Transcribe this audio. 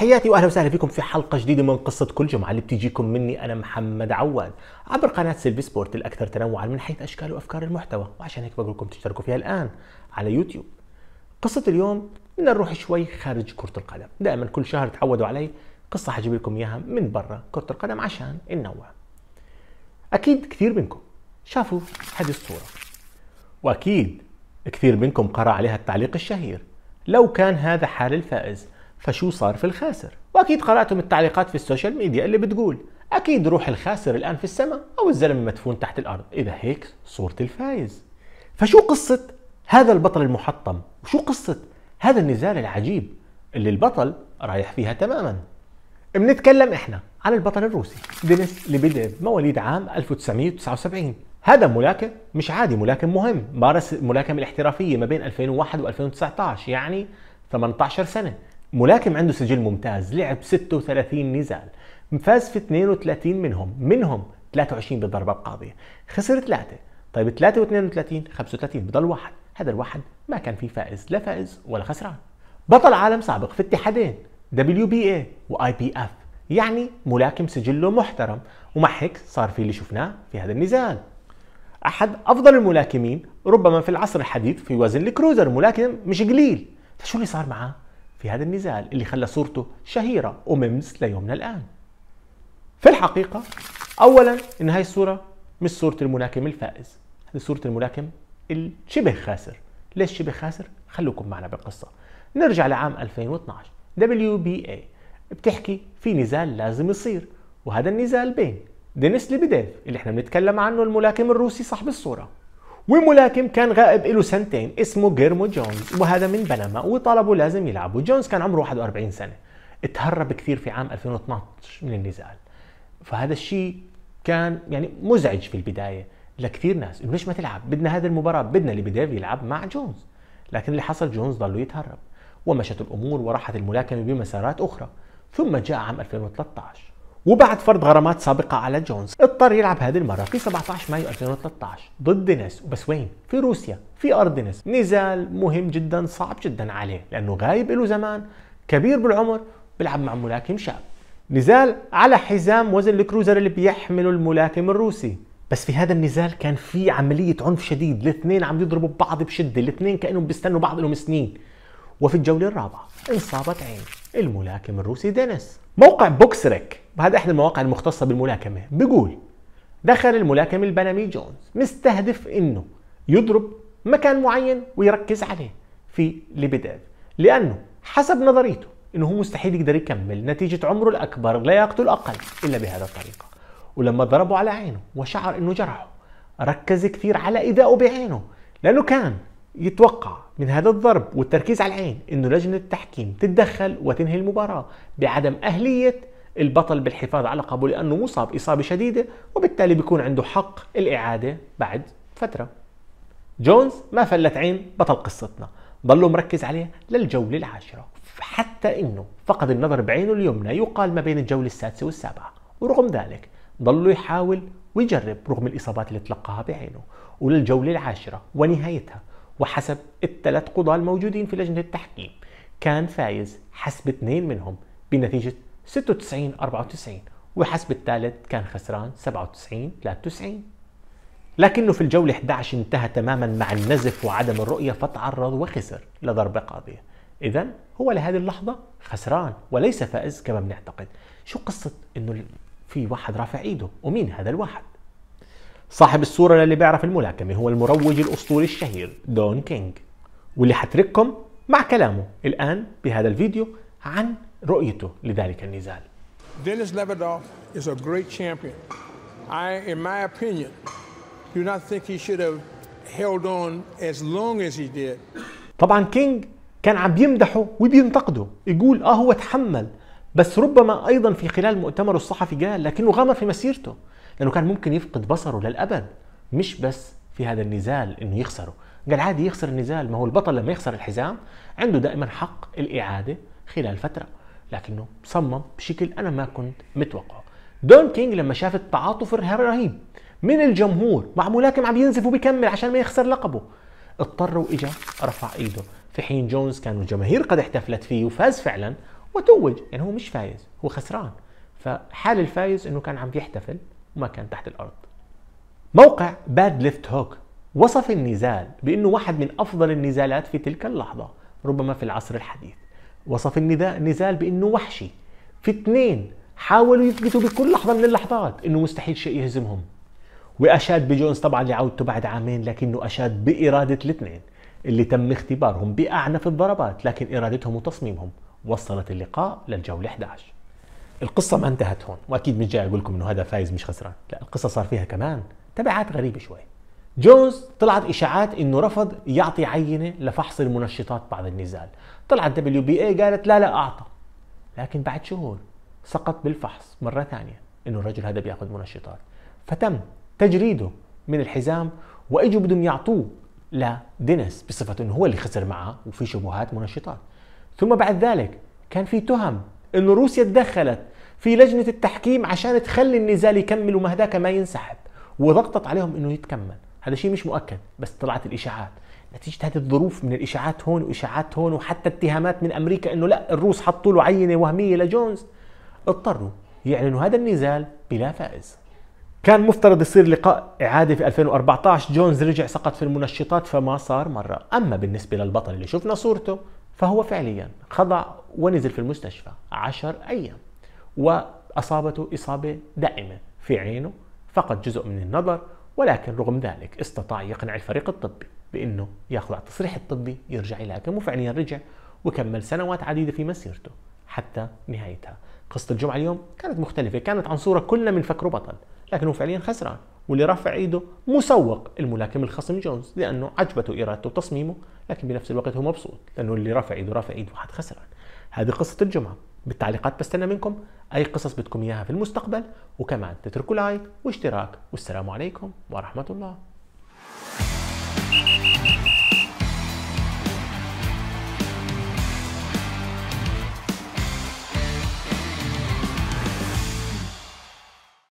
تحياتي واهلا وسهلا فيكم في حلقه جديده من قصه كل جمعه اللي بتجيكم مني انا محمد عواد عبر قناه سيلفي سبورت الاكثر تنوعا من حيث اشكال وافكار المحتوى وعشان هيك بقول لكم تشتركوا فيها الان على يوتيوب. قصه اليوم بدنا نروح شوي خارج كره القدم، دائما كل شهر تعودوا علي قصه حجيب لكم اياها من برا كره القدم عشان ننوع. اكيد كثير منكم شافوا هذه الصوره واكيد كثير منكم قرأ عليها التعليق الشهير لو كان هذا حال الفائز فشو صار في الخاسر واكيد قراتم التعليقات في السوشيال ميديا اللي بتقول اكيد روح الخاسر الان في السماء او الزلمه مدفون تحت الارض اذا هيك صوره الفايز فشو قصه هذا البطل المحطم وشو قصه هذا النزال العجيب اللي البطل رايح فيها تماما بنتكلم احنا عن البطل الروسي دينيس ليبيديف مواليد عام 1979 هذا ملاكم مش عادي ملاكم مهم مارس الملاكمة الاحترافية ما بين 2001 و 2019 يعني 18 سنة ملاكم عنده سجل ممتاز لعب 36 نزال فاز في 32 منهم منهم 23 بالضربة القاضية خسر ثلاثة طيب 3 و32 35 بضل واحد هذا الواحد ما كان فيه فائز لا فائز ولا خسران بطل عالم سابق في اتحادين دبليو بي إيه اي واي بي اف يعني ملاكم سجله محترم ومع هيك صار في اللي شفناه في هذا النزال احد افضل الملاكمين ربما في العصر الحديث في وزن الكروزر ملاكم مش قليل فشو اللي صار معاه في هذا النزال اللي خلى صورته شهيرة وميمز ليومنا الآن في الحقيقة أولا إن هاي الصورة مش صورة الملاكم الفائز هذه صورة الملاكم الشبه خاسر ليش شبه خاسر؟ خلوكم معنا بالقصة نرجع لعام 2012 WBA إيه. بتحكي في نزال لازم يصير وهذا النزال بين دينيس ليبيديف اللي احنا بنتكلم عنه الملاكم الروسي صاحب الصورة وملاكم كان غائب له سنتين اسمه جيرمو جونز وهذا من بنما وطلبوا لازم يلعبوا جونز كان عمره 41 سنة اتهرب كثير في عام 2012 من النزال فهذا الشيء كان يعني مزعج في البداية لكثير ناس انه ليش ما تلعب بدنا هذه المباراة بدنا اللي بديف يلعب مع جونز لكن اللي حصل جونز ضلوا يتهرب ومشت الأمور وراحت الملاكمة بمسارات أخرى ثم جاء عام 2013 وبعد فرض غرامات سابقة على جونز اضطر يلعب هذه المرة في 17 مايو 2013 ضد دينيس وبس وين؟ في روسيا في أرض دينيس نزال مهم جدا صعب جدا عليه لأنه غايب له زمان كبير بالعمر بيلعب مع ملاكم شاب نزال على حزام وزن الكروزر اللي بيحمله الملاكم الروسي بس في هذا النزال كان في عملية عنف شديد الاثنين عم يضربوا بعض بشدة الاثنين كأنهم بيستنوا بعض لهم سنين وفي الجولة الرابعة انصابت عين الملاكم الروسي دينيس موقع بوكسريك وهذا احد المواقع المختصة بالملاكمة بيقول دخل الملاكم البنامي جونز مستهدف انه يضرب مكان معين ويركز عليه في ليبيديف لانه حسب نظريته انه هو مستحيل يقدر يكمل نتيجة عمره الاكبر لياقته الاقل الا بهذا الطريقة ولما ضربوا على عينه وشعر انه جرحه ركز كثير على ايذائه بعينه لانه كان يتوقع من هذا الضرب والتركيز على العين انه لجنه التحكيم تتدخل وتنهي المباراه بعدم اهليه البطل بالحفاظ على لقبه لانه مصاب اصابه شديده وبالتالي بيكون عنده حق الاعاده بعد فتره. جونز ما فلت عين بطل قصتنا، ضلوا مركز عليه للجوله العاشره حتى انه فقد النظر بعينه اليمنى يقال ما بين الجوله السادسه والسابعه، ورغم ذلك ضلوا يحاول ويجرب رغم الاصابات اللي تلقاها بعينه، وللجوله العاشره ونهايتها وحسب الثلاث قضاة الموجودين في لجنة التحكيم كان فايز حسب اثنين منهم بنتيجة 96 94 وحسب الثالث كان خسران 97 93 لكنه في الجولة 11 انتهى تماما مع النزف وعدم الرؤية فتعرض وخسر لضربة قاضية إذا هو لهذه اللحظة خسران وليس فائز كما بنعتقد شو قصة أنه في واحد رافع إيده ومين هذا الواحد صاحب الصورة للي بيعرف الملاكمة هو المروج الأسطوري الشهير دون كينج واللي حترككم مع كلامه الآن بهذا الفيديو عن رؤيته لذلك النزال دينيس Levidoff is a great champion. I, in my opinion, do not think he should have held on as long as he did. طبعا كينج كان عم بيمدحه وبينتقده يقول اه هو تحمل بس ربما ايضا في خلال مؤتمره الصحفي قال لكنه غامر في مسيرته لانه كان ممكن يفقد بصره للابد مش بس في هذا النزال انه يخسره قال عادي يخسر النزال ما هو البطل لما يخسر الحزام عنده دائما حق الاعاده خلال فتره لكنه صمم بشكل انا ما كنت متوقعه دون كينج لما شاف التعاطف الرهيب من الجمهور مع ملاكم عم ينزف وبيكمل عشان ما يخسر لقبه اضطر واجا رفع ايده في حين جونز كانوا الجماهير قد احتفلت فيه وفاز فعلا وتوج يعني هو مش فايز هو خسران فحال الفايز انه كان عم يحتفل وما كان تحت الارض موقع باد ليفت هوك وصف النزال بانه واحد من افضل النزالات في تلك اللحظه ربما في العصر الحديث وصف النزال بانه وحشي في اثنين حاولوا يثبتوا بكل لحظه من اللحظات انه مستحيل شيء يهزمهم واشاد بجونز طبعا لعودته بعد عامين لكنه اشاد باراده الاثنين اللي تم اختبارهم باعنف الضربات لكن ارادتهم وتصميمهم وصلت اللقاء للجولة 11 القصة ما انتهت هون وأكيد مش جاي أقول لكم إنه هذا فايز مش خسران لا القصة صار فيها كمان تبعات غريبة شوي جونز طلعت اشاعات انه رفض يعطي عينه لفحص المنشطات بعد النزال طلعت دبليو بي اي قالت لا لا اعطى لكن بعد شهور سقط بالفحص مره ثانيه انه الرجل هذا بياخذ منشطات فتم تجريده من الحزام واجوا بدهم يعطوه لدينيس بصفه انه هو اللي خسر معه وفي شبهات منشطات ثم بعد ذلك كان في تهم أن روسيا تدخلت في لجنة التحكيم عشان تخلي النزال يكمل وما هداك ما ينسحب وضغطت عليهم أنه يتكمل هذا شيء مش مؤكد بس طلعت الإشاعات نتيجة هذه الظروف من الإشاعات هون وإشاعات هون وحتى اتهامات من أمريكا أنه لا الروس حطوا له عينة وهمية لجونز اضطروا يعلنوا هذا النزال بلا فائز كان مفترض يصير لقاء إعادة في 2014 جونز رجع سقط في المنشطات فما صار مرة أما بالنسبة للبطل اللي شفنا صورته فهو فعليا خضع ونزل في المستشفى عشر أيام وأصابته إصابة دائمة في عينه فقد جزء من النظر ولكن رغم ذلك استطاع يقنع الفريق الطبي بأنه يخضع التصريح الطبي يرجع يلاكم وفعليا رجع وكمل سنوات عديدة في مسيرته حتى نهايتها قصة الجمعة اليوم كانت مختلفة كانت عن صورة كلنا بنفكره بطل لكنه فعليا خسران واللي رافع ايده مسوق الملاكم الخصم جونز لانه عجبته ارادته وتصميمه لكن بنفس الوقت هو مبسوط لانه اللي رفع ايده رفع ايده واحد خسران هذه قصه الجمعه بالتعليقات بستنى منكم اي قصص بدكم اياها في المستقبل وكمان تتركوا لايك واشتراك والسلام عليكم ورحمه الله